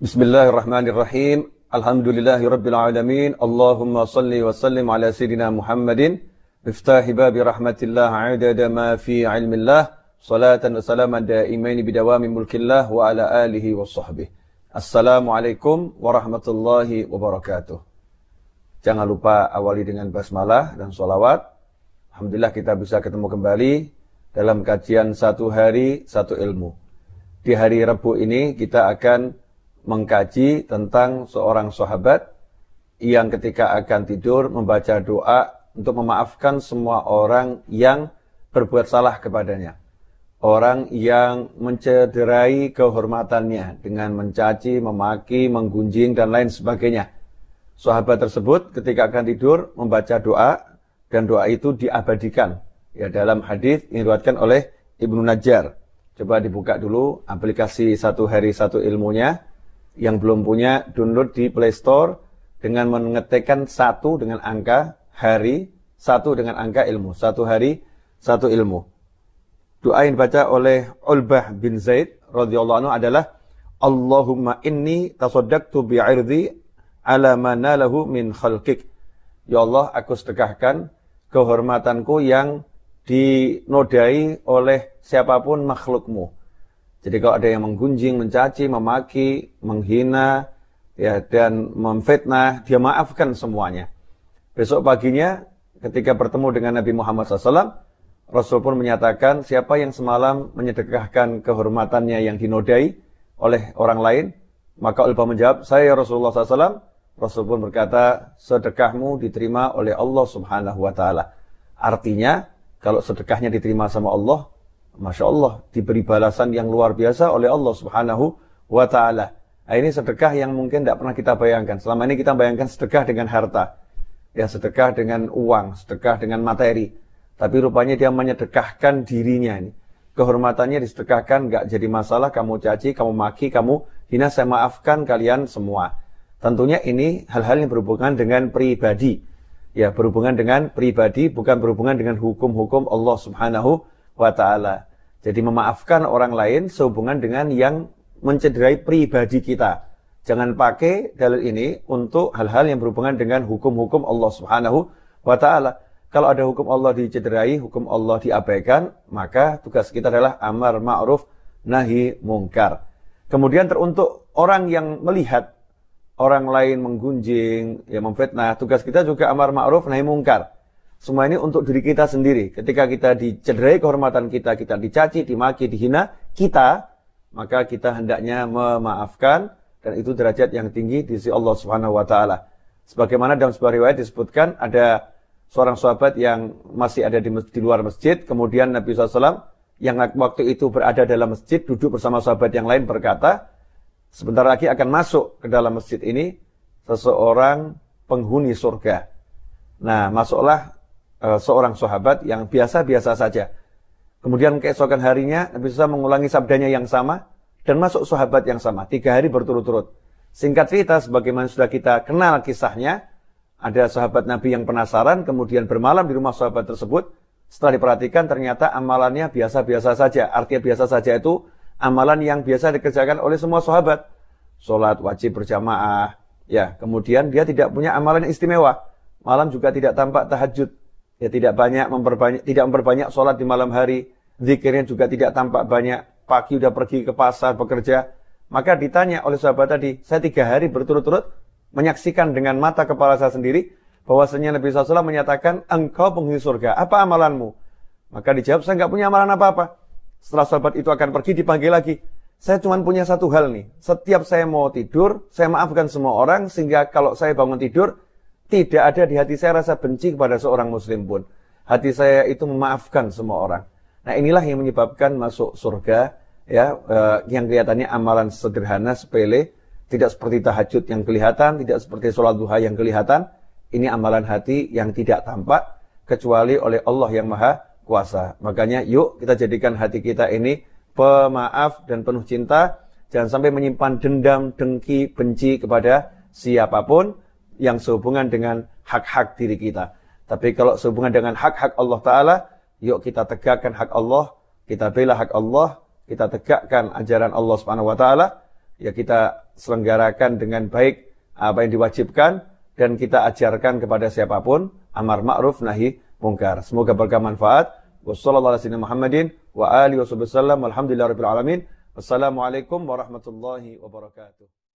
Bismillahirrahmanirrahim. Alhamdulillahi Rabbil Alamin. Allahumma salli wa sallim ala Sayyidina Muhammadin. Miftahi babi rahmatillah adada ma fi ilmillah. Salatan wa salaman daimaini bidawami mulkillah wa ala alihi wa sahbihi. Assalamualaikum warahmatullahi wabarakatuh. Jangan lupa awali dengan basmalah dan solawat. Alhamdulillah kita bisa ketemu kembali dalam kajian satu hari satu ilmu. Di hari Rabu ini kita akan mengkaji tentang seorang sahabat yang ketika akan tidur membaca doa untuk memaafkan semua orang yang berbuat salah kepadanya. Orang yang mencederai kehormatannya dengan mencaci, memaki, menggunjing, dan lain sebagainya. Sahabat tersebut ketika akan tidur membaca doa dan doa itu diabadikan. Ya dalam hadis yang diriwayatkan oleh Ibnu Najjar. Coba dibuka dulu aplikasi satu hari satu ilmunya yang belum punya download di Play Store dengan mengetikkan satu dengan angka hari, satu dengan angka ilmu, satu hari, satu ilmu. Doa yang baca oleh Ulbah bin Zaid radhiyallahu anhu adalah Allahumma inni tasaddaqtu bi'irdi ala lahu min khalqik. Ya Allah, aku sedekahkan kehormatanku yang dinodai oleh siapapun makhlukmu jadi kalau ada yang menggunjing, mencaci, memaki, menghina, ya dan memfitnah, dia maafkan semuanya. Besok paginya ketika bertemu dengan Nabi Muhammad SAW, Rasul pun menyatakan siapa yang semalam menyedekahkan kehormatannya yang dinodai oleh orang lain, maka Ulfa menjawab, saya ya Rasulullah SAW. Rasul pun berkata, sedekahmu diterima oleh Allah Subhanahu Wa Taala. Artinya, kalau sedekahnya diterima sama Allah, Masya Allah, diberi balasan yang luar biasa oleh Allah Subhanahu wa Ta'ala. Nah, ini sedekah yang mungkin tidak pernah kita bayangkan. Selama ini kita bayangkan sedekah dengan harta. Ya, sedekah dengan uang, sedekah dengan materi. Tapi rupanya dia menyedekahkan dirinya ini. Kehormatannya disedekahkan, nggak jadi masalah, kamu caci, kamu maki, kamu hina, saya maafkan kalian semua. Tentunya ini hal-hal yang berhubungan dengan pribadi. Ya, berhubungan dengan pribadi, bukan berhubungan dengan hukum-hukum Allah subhanahu wa ta'ala. Jadi memaafkan orang lain sehubungan dengan yang mencederai pribadi kita. Jangan pakai dalil ini untuk hal-hal yang berhubungan dengan hukum-hukum Allah Subhanahu wa taala. Kalau ada hukum Allah dicederai, hukum Allah diabaikan, maka tugas kita adalah amar ma'ruf nahi mungkar. Kemudian teruntuk orang yang melihat orang lain menggunjing, ya memfitnah, tugas kita juga amar ma'ruf nahi mungkar. Semua ini untuk diri kita sendiri. Ketika kita dicederai kehormatan kita, kita dicaci, dimaki, dihina, kita, maka kita hendaknya memaafkan dan itu derajat yang tinggi di sisi Allah Subhanahu wa taala. Sebagaimana dalam sebuah riwayat disebutkan ada seorang sahabat yang masih ada di, di luar masjid, kemudian Nabi SAW yang waktu itu berada dalam masjid duduk bersama sahabat yang lain berkata, sebentar lagi akan masuk ke dalam masjid ini seseorang penghuni surga. Nah, masuklah Eh, seorang sahabat yang biasa-biasa saja. Kemudian keesokan harinya Nabi Musa mengulangi sabdanya yang sama dan masuk sahabat yang sama. Tiga hari berturut-turut. Singkat cerita, sebagaimana sudah kita kenal kisahnya, ada sahabat Nabi yang penasaran, kemudian bermalam di rumah sahabat tersebut. Setelah diperhatikan, ternyata amalannya biasa-biasa saja. Artinya biasa saja itu amalan yang biasa dikerjakan oleh semua sahabat. Sholat wajib berjamaah. Ya, kemudian dia tidak punya amalan istimewa. Malam juga tidak tampak tahajud ya tidak banyak memperbanyak tidak memperbanyak sholat di malam hari zikirnya juga tidak tampak banyak pagi udah pergi ke pasar bekerja maka ditanya oleh sahabat tadi saya tiga hari berturut-turut menyaksikan dengan mata kepala saya sendiri bahwasanya Nabi SAW menyatakan engkau penghuni surga apa amalanmu maka dijawab saya nggak punya amalan apa-apa setelah sahabat itu akan pergi dipanggil lagi saya cuma punya satu hal nih setiap saya mau tidur saya maafkan semua orang sehingga kalau saya bangun tidur tidak ada di hati saya rasa benci kepada seorang muslim pun. Hati saya itu memaafkan semua orang. Nah, inilah yang menyebabkan masuk surga ya eh, yang kelihatannya amalan sederhana sepele, tidak seperti tahajud yang kelihatan, tidak seperti sholat duha yang kelihatan. Ini amalan hati yang tidak tampak kecuali oleh Allah yang Maha Kuasa. Makanya yuk kita jadikan hati kita ini pemaaf dan penuh cinta. Jangan sampai menyimpan dendam, dengki, benci kepada siapapun yang sehubungan dengan hak-hak diri kita. Tapi kalau sehubungan dengan hak-hak Allah Ta'ala, yuk kita tegakkan hak Allah, kita bela hak Allah, kita tegakkan ajaran Allah Subhanahu Wa Ta'ala, ya kita selenggarakan dengan baik apa yang diwajibkan, dan kita ajarkan kepada siapapun, amar ma'ruf nahi mungkar. Semoga berkah manfaat. Wassalamualaikum warahmatullahi wabarakatuh.